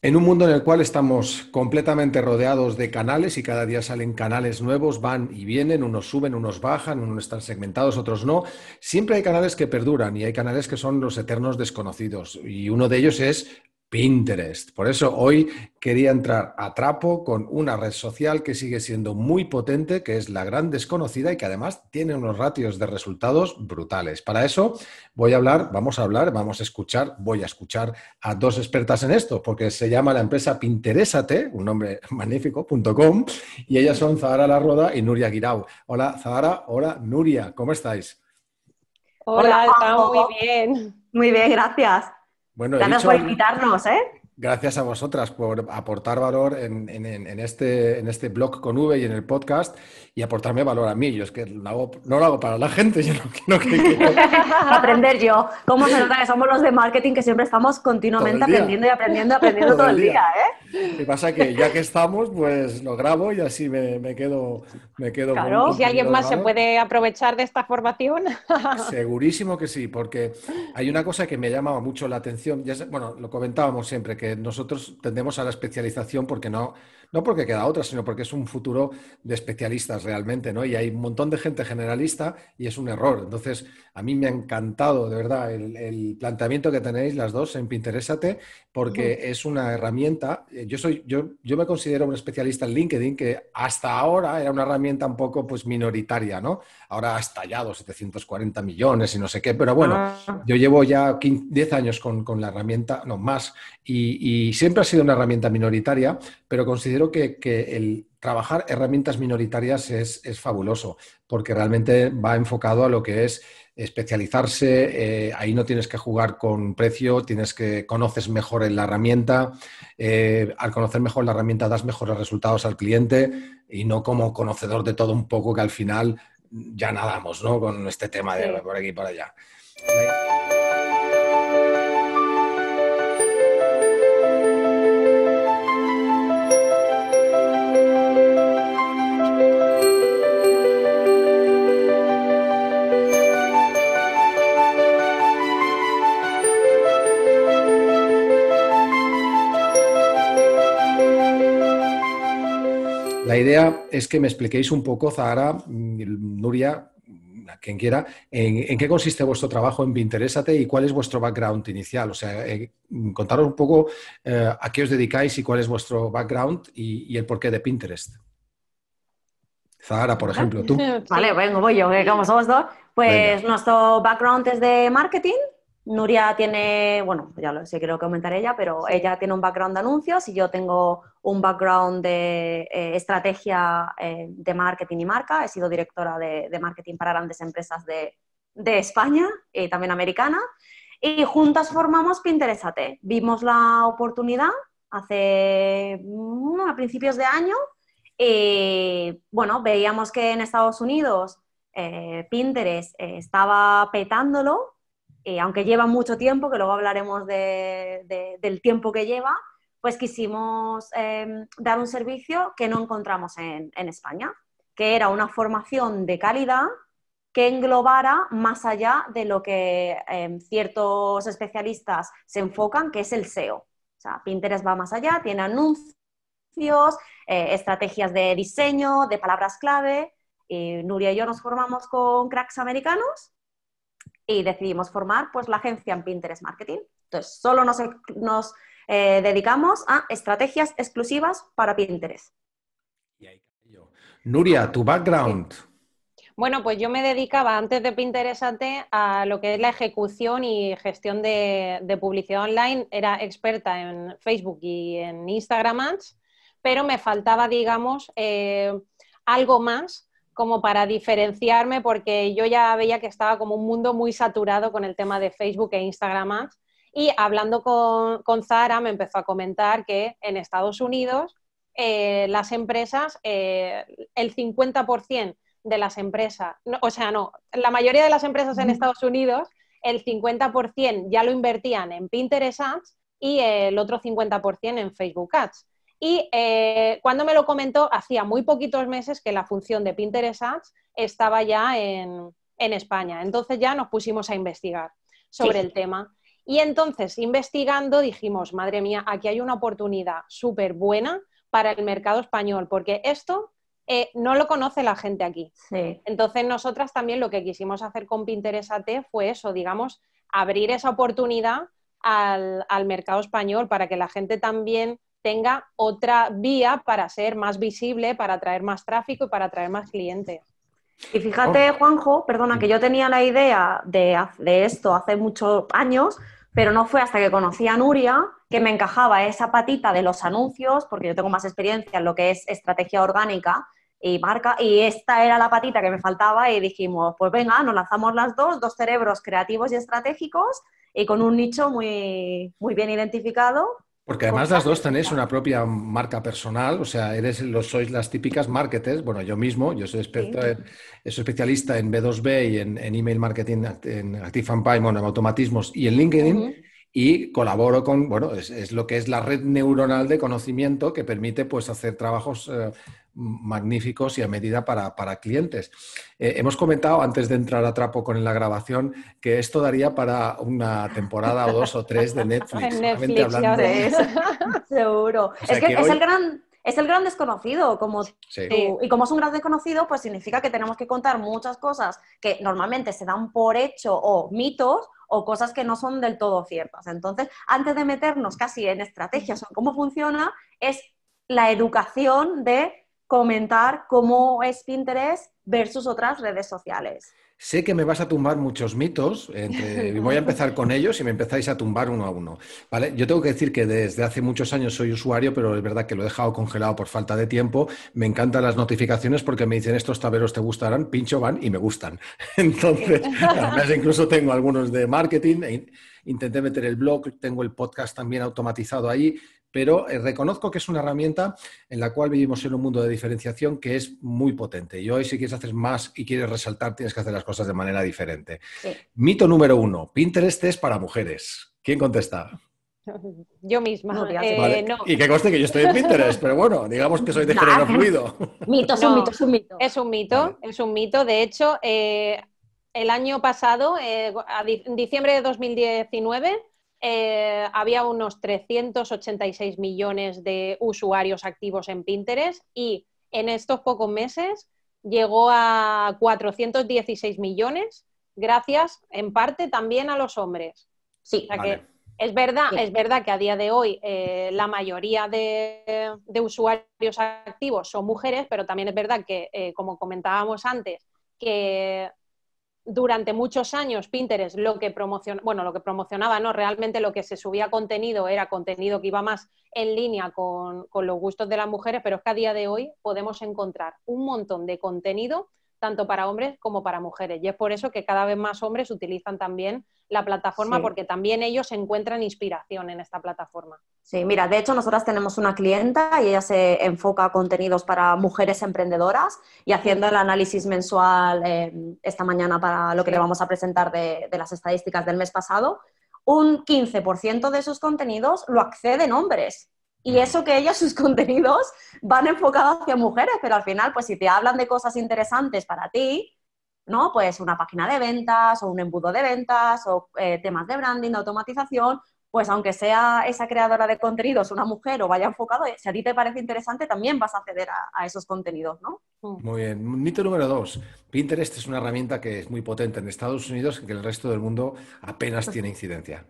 En un mundo en el cual estamos completamente rodeados de canales y cada día salen canales nuevos, van y vienen, unos suben, unos bajan, unos están segmentados, otros no, siempre hay canales que perduran y hay canales que son los eternos desconocidos. Y uno de ellos es Pinterest. Por eso hoy quería entrar a trapo con una red social que sigue siendo muy potente, que es la gran desconocida y que además tiene unos ratios de resultados brutales. Para eso voy a hablar, vamos a hablar, vamos a escuchar, voy a escuchar a dos expertas en esto, porque se llama la empresa Pinterésate, un nombre magnífico.com, y ellas son Zahara La y Nuria Guirao. Hola Zahara, hola Nuria, ¿cómo estáis? Hola, hola. muy bien. Muy bien, gracias. Bueno, Gracias dicho... por invitarnos, ¿eh? Gracias a vosotras por aportar valor en, este, en este blog con V y en el podcast y aportarme valor a mí. Yo es que no lo hago para la gente, Aprender yo. ¿Cómo se nota somos los de marketing que siempre estamos continuamente aprendiendo y aprendiendo aprendiendo todo, el día? ¿eh? Lo pasa que ya que estamos, pues lo grabo y así me, quedo... Me quedo claro. si alguien más se puede aprovechar de esta formación? Segurísimo que sí, porque hay una cosa que me llamaba mucho la atención. bueno, lo comentábamos siempre, que nosotros tendemos a la especialización porque no no porque queda otra, sino porque es un futuro de especialistas realmente, ¿no? Y hay un montón de gente generalista y es un error. Entonces, a mí me ha encantado, de verdad, el, planteamiento que tenéis las dos en Pinterestate porque es una herramienta. Eh, yo, soy, yo, yo me considero un especialista en LinkedIn, que hasta ahora era una herramienta un poco pues, minoritaria, ¿no? Ahora ha estallado 740 millones y no sé qué, pero bueno, ah. yo llevo ya 10 años con, la herramienta, no, más, y siempre ha sido una herramienta minoritaria, pero considero creo que, el trabajar herramientas minoritarias es, fabuloso, porque realmente va enfocado a lo que es especializarse, eh, ahí no tienes que jugar con precio, tienes que conoces mejor la herramienta, eh, al conocer mejor la herramienta das mejores resultados al cliente y no como conocedor de todo un poco que al final ya nadamos con este tema de por aquí y por allá. es que me expliquéis un poco, Zahara, Nuria, quien quiera, en, qué consiste vuestro trabajo en Pinterestate y cuál es vuestro background inicial. O sea, eh, contaros un poco eh, a qué os dedicáis y cuál es vuestro background y, el porqué de Pinterest. Zahara, por ejemplo, tú. Vale, vengo, voy yo, como somos dos. Pues nuestro background es de marketing Nuria tiene, bueno, ya lo sé, creo que comentaré ella, pero ella tiene un background de anuncios y yo tengo un background de eh, estrategia eh, de marketing y marca. He sido directora de, marketing para grandes empresas de, España y eh, también americana. Y juntas formamos AT. Vimos la oportunidad hace mm, a principios de año y, bueno, veíamos que en Estados Unidos Pinterest estaba petándolo y eh, aunque lleva mucho tiempo, que luego hablaremos del tiempo que lleva, pues quisimos em, dar un servicio que no encontramos en, España, que era una formación de calidad que englobara más allá de lo que em, ciertos especialistas se enfocan, que es el SEO. O sea, Pinterest va más allá, tiene anuncios, eh, estrategias de diseño, de palabras clave. Nuria y yo nos formamos con cracks americanos y decidimos formar pues, la agencia en Pinterest Marketing. Entonces, solo nos, eh, dedicamos a estrategias exclusivas para Pinterest. Nuria, tu background. Bueno, pues yo me dedicaba antes de Pinterest a lo que es la ejecución y gestión de, publicidad online. Era experta en Facebook y en Instagram Ads, pero me faltaba, digamos, eh, algo más como para diferenciarme porque yo ya veía que estaba como un mundo muy saturado con el tema de Facebook e Instagram Ads. Y hablando con, Zara me empezó a comentar que en Estados Unidos eh, las empresas, eh, el 50% de las empresas, o sea, no, la mayoría de las empresas en Estados Unidos, el 50% ya lo invertían en Pinterest Ads y el otro 50% en Facebook Ads. Y eh, cuando me lo comentó, hacía muy poquitos meses que la función de Pinterest Ads estaba ya en, España. Entonces ya nos pusimos a investigar sobre el tema. Y entonces, investigando, dijimos, madre mía, aquí hay una oportunidad súper buena para el mercado español, porque esto eh, no lo conoce la gente aquí. Entonces, nosotras también lo que quisimos hacer con Pinterest AT fue eso, digamos, abrir esa oportunidad al mercado español para que la gente también tenga otra vía para ser más visible, para atraer más tráfico y para atraer más clientes. Y fíjate, oh. Juanjo, perdona, que mm. yo tenía la idea de, esto hace muchos años, pero no fue hasta que conocí a Nuria que me encajaba esa patita de los anuncios, porque yo tengo más experiencia en lo que es estrategia orgánica y marca, y esta era la patita que me faltaba y dijimos, pues venga, nos lanzamos las dos, dos cerebros creativos y estratégicos y con un nicho muy, muy bien identificado porque además las dos tenéis una propia marca personal, o sea, eres, lo sois las típicas marketers, bueno, yo mismo, yo soy, experto, especialista en B2B y en, email marketing, en Active en automatismos y en LinkedIn y colaboro con, bueno, es, lo que es la red neuronal de conocimiento que permite pues hacer trabajos eh, magníficos y a medida para, para clientes. Eh, hemos comentado antes de entrar a trapo con la grabación que esto daría para una temporada o dos o tres de Netflix. Seguro. es el gran es el gran desconocido. Como Y como es un gran desconocido, pues significa que tenemos que contar muchas cosas que normalmente se dan por hecho o mitos o cosas que no son del todo ciertas. Entonces, antes de meternos casi en estrategias o cómo funciona, es la educación de comentar cómo es Pinterest versus otras redes sociales. Sé que me vas a tumbar muchos mitos, entre... voy a empezar con ellos y me empezáis a tumbar uno a uno. ¿vale? Yo tengo que decir que desde hace muchos años soy usuario, pero es verdad que lo he dejado congelado por falta de tiempo. Me encantan las notificaciones porque me dicen estos taberos te gustarán, pincho van y me gustan. Entonces, además incluso tengo algunos de marketing, e intenté meter el blog, tengo el podcast también automatizado ahí pero eh, reconozco que es una herramienta en la cual vivimos en un mundo de diferenciación que es muy potente. Y hoy si quieres hacer más y quieres resaltar, tienes que hacer las cosas de manera diferente. Mito número uno, Pinterest es para mujeres. ¿Quién contesta? Yo misma. Eh, y que conste que yo estoy en Pinterest, pero bueno, digamos que soy de género fluido. Mito, es un mito, es un mito. Es un mito, es un mito. De hecho, eh, el año pasado, en diciembre de 2019, eh, había unos 386 millones de usuarios activos en Pinterest y en estos pocos meses llegó a 416 millones, gracias en parte también a los hombres. Sí, que es verdad, es verdad que a día de hoy eh, la mayoría de, usuarios activos son mujeres, pero también es verdad que, eh, como comentábamos antes, que durante muchos años Pinterest lo que promocionaba, bueno, lo que promocionaba, no, realmente lo que se subía contenido era contenido que iba más en línea con, con, los gustos de las mujeres, pero es que a día de hoy podemos encontrar un montón de contenido tanto para hombres como para mujeres. Y es por eso que cada vez más hombres utilizan también la plataforma porque también ellos encuentran inspiración en esta plataforma. Sí, mira, de hecho nosotras tenemos una clienta y ella se enfoca a contenidos para mujeres emprendedoras y haciendo el análisis mensual eh, esta mañana para lo que le vamos a presentar de, las estadísticas del mes pasado, un 15% de esos contenidos lo acceden hombres. Y eso que ellos, sus contenidos van enfocados hacia mujeres, pero al final, pues si te hablan de cosas interesantes para ti, ¿no? Pues una página de ventas o un embudo de ventas o eh, temas de branding, de automatización, pues aunque sea esa creadora de contenidos una mujer o vaya enfocado, eh, si a ti te parece interesante, también vas a acceder a, esos contenidos, ¿no? Mm. Muy bien. Mito número dos. Pinterest es una herramienta que es muy potente en Estados Unidos y que el resto del mundo apenas tiene incidencia.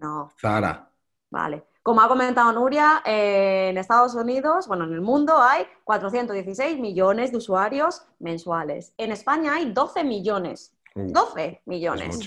No. Zara. Vale. Como ha comentado Nuria, eh, en Estados Unidos, bueno, en el mundo hay 416 millones de usuarios mensuales. En España hay 12 millones. 12 millones.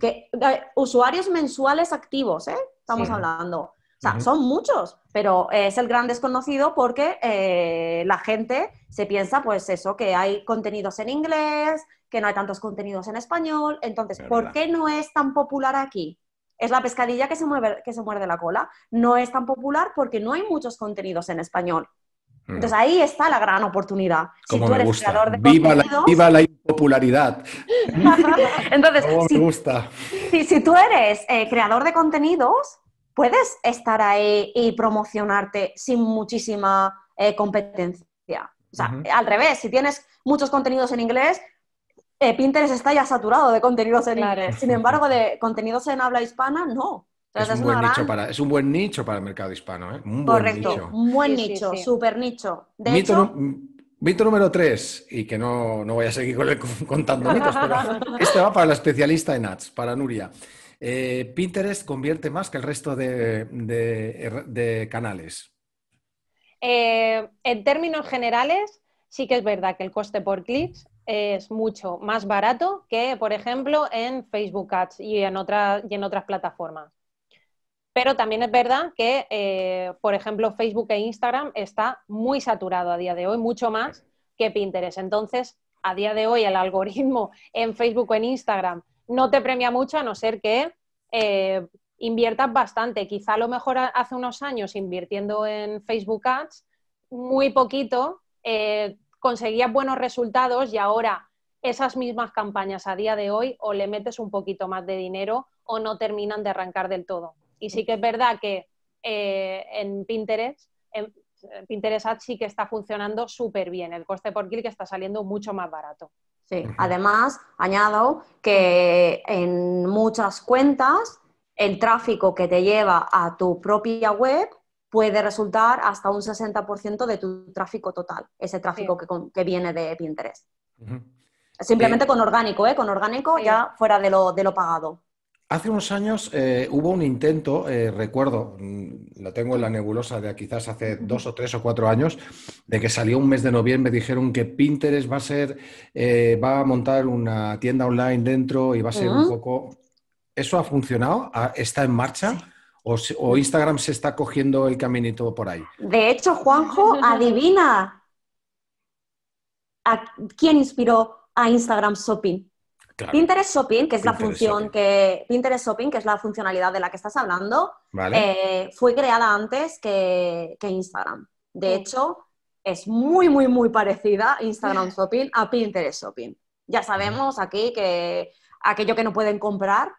que, eh, usuarios mensuales activos, ¿eh? Estamos hablando. O sea, son muchos, pero es el gran desconocido porque eh, la gente se piensa, pues eso, que hay contenidos en inglés, que no hay tantos contenidos en español. Entonces, ¿por qué no es tan popular aquí? es la pescadilla que se, mueve, que se muerde la cola. No es tan popular porque no hay muchos contenidos en español. Mm. Entonces ahí está la gran oportunidad. si tú eres creador de viva la, viva la impopularidad. Entonces, si, me gusta. Si, tú eres eh, creador de contenidos, puedes estar ahí y promocionarte sin muchísima eh, competencia. O sea, al revés, si tienes muchos contenidos en inglés, eh, Pinterest está ya saturado de contenidos en Sin embargo, de contenidos en habla hispana, no. Es, un buen nicho para, el mercado hispano. ¿eh? Un Correcto, buen nicho. un buen nicho, nicho. mito, número tres, y que no, no, voy a seguir contando mitos, pero este va para la especialista en ads, para Nuria. Eh, Pinterest convierte más que el resto de, canales. en términos generales, sí que es verdad que el coste por clics es mucho más barato que, por ejemplo, en Facebook Ads y en, en otras plataformas. Pero también es verdad que, eh, por ejemplo, Facebook e Instagram está muy saturado a día de hoy, mucho más que Pinterest. Entonces, a día de hoy el algoritmo en Facebook o en Instagram no te premia mucho a no ser que eh, inviertas bastante. Quizá a lo mejor hace unos años invirtiendo en Facebook Ads, muy poquito, eh, conseguías buenos resultados y ahora esas mismas campañas a día de hoy o le metes un poquito más de dinero o no terminan de arrancar del todo. Y sí que es verdad que eh, en Pinterest, en Pinterest Ads sí que está funcionando súper bien. El coste por clic está saliendo mucho más barato. Sí, además añado que en muchas cuentas el tráfico que te lleva a tu propia web puede resultar hasta un 60% de tu tráfico total, ese tráfico que, que, viene de Pinterest. Simplemente eh, con orgánico, ¿eh? Con orgánico ya fuera de lo, pagado. Hace unos años eh, hubo un intento, eh, recuerdo, mm, lo tengo en la nebulosa de quizás hace dos o tres o cuatro años, de que salió un mes de noviembre, dijeron que Pinterest va a ser, va a montar una tienda online dentro y va a ser un poco. ¿Eso ha funcionado? ¿Está en marcha? O, Instagram se está cogiendo el caminito por ahí. De hecho, Juanjo, adivina a quién inspiró a Instagram Shopping. Pinterest Shopping, que es la función que Pinterest Shopping, que es la funcionalidad de la que estás hablando, eh, fue creada antes que, que Instagram. De hecho, es muy, muy, muy parecida Instagram Shopping a Pinterest Shopping. Ya sabemos aquí que aquello que no pueden comprar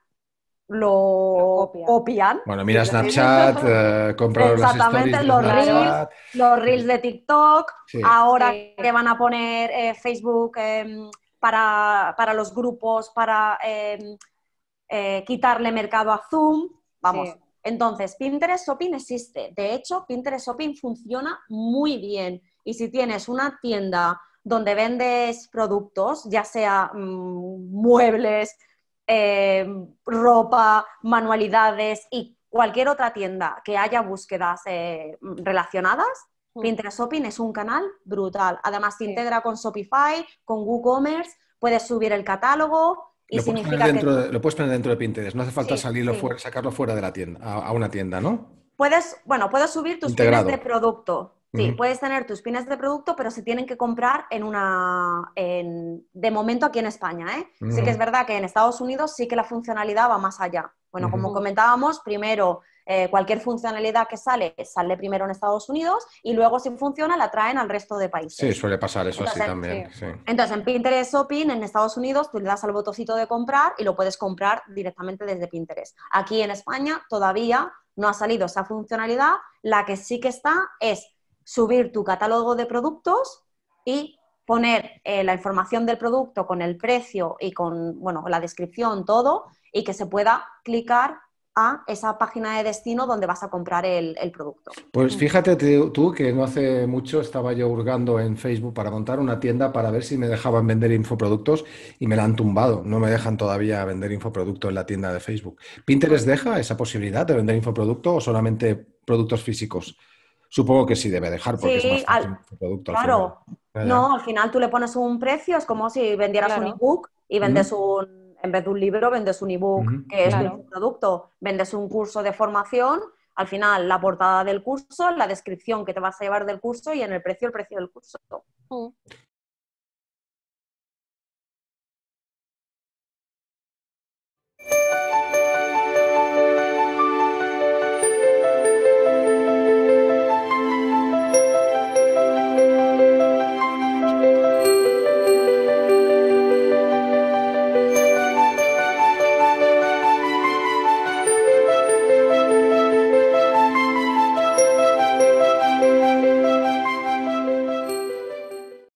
lo, copian. Bueno, mira Snapchat, eh, los, reels, los reels de TikTok, ahora que van a poner eh, Facebook em, para, los grupos, para em, eh, quitarle mercado a Zoom, vamos. Entonces, Pinterest Shopping existe. De hecho, Pinterest Shopping funciona muy bien. Y si tienes una tienda donde vendes productos, ya sea mm, muebles, Em, ropa, manualidades y cualquier otra tienda que haya búsquedas eh, relacionadas, mm. Pinterest Shopping es un canal brutal. Además, se integra con Shopify, con WooCommerce, puedes subir el catálogo y significa lo puedes poner dentro de Pinterest, no hace falta salirlo sacarlo fuera de la tienda, a, una tienda, ¿no? Puedes, bueno, puedes subir tus Integrado. de producto, Sí, puedes tener tus pines de producto, pero se tienen que comprar en una. de momento aquí en España, ¿eh? Sí que es verdad que en Estados Unidos sí que la funcionalidad va más allá. Bueno, como comentábamos, primero eh, cualquier funcionalidad que sale, sale primero en Estados Unidos y luego si funciona la traen al resto de países. Sí, suele pasar eso así también. Entonces en Pinterest Shopping en Estados Unidos tú le das al botoncito de comprar y lo puedes comprar directamente desde Pinterest. Aquí en España todavía no ha salido esa funcionalidad, la que sí que está es subir tu catálogo de productos y poner eh, la información del producto con el precio y con bueno, la descripción, todo, y que se pueda clicar a esa página de destino donde vas a comprar el, producto. Pues mm. fíjate tú que no hace mucho estaba yo hurgando en Facebook para montar una tienda para ver si me dejaban vender infoproductos y me la han tumbado. No me dejan todavía vender infoproducto en la tienda de Facebook. ¿Pinterest deja esa posibilidad de vender infoproducto o solamente productos físicos? Supongo que sí debe dejar porque es más producto. Claro. no, al final tú le pones un precio, es como si vendieras un ebook y vendes un, en vez de un libro, vendes un ebook, que es un producto. Vendes un curso de formación, al final la portada del curso, la descripción que te vas a llevar del curso y en el precio el precio del curso. Mm.